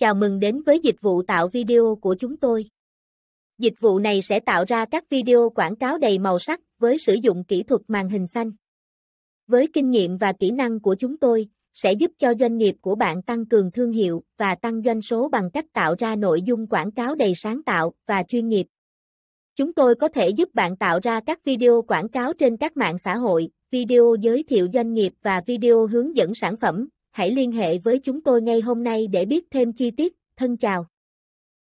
Chào mừng đến với dịch vụ tạo video của chúng tôi. Dịch vụ này sẽ tạo ra các video quảng cáo đầy màu sắc với sử dụng kỹ thuật màn hình xanh. Với kinh nghiệm và kỹ năng của chúng tôi, sẽ giúp cho doanh nghiệp của bạn tăng cường thương hiệu và tăng doanh số bằng cách tạo ra nội dung quảng cáo đầy sáng tạo và chuyên nghiệp. Chúng tôi có thể giúp bạn tạo ra các video quảng cáo trên các mạng xã hội, video giới thiệu doanh nghiệp và video hướng dẫn sản phẩm, hãy liên hệ với chúng tôi ngay hôm nay để biết thêm chi tiết, thân chào.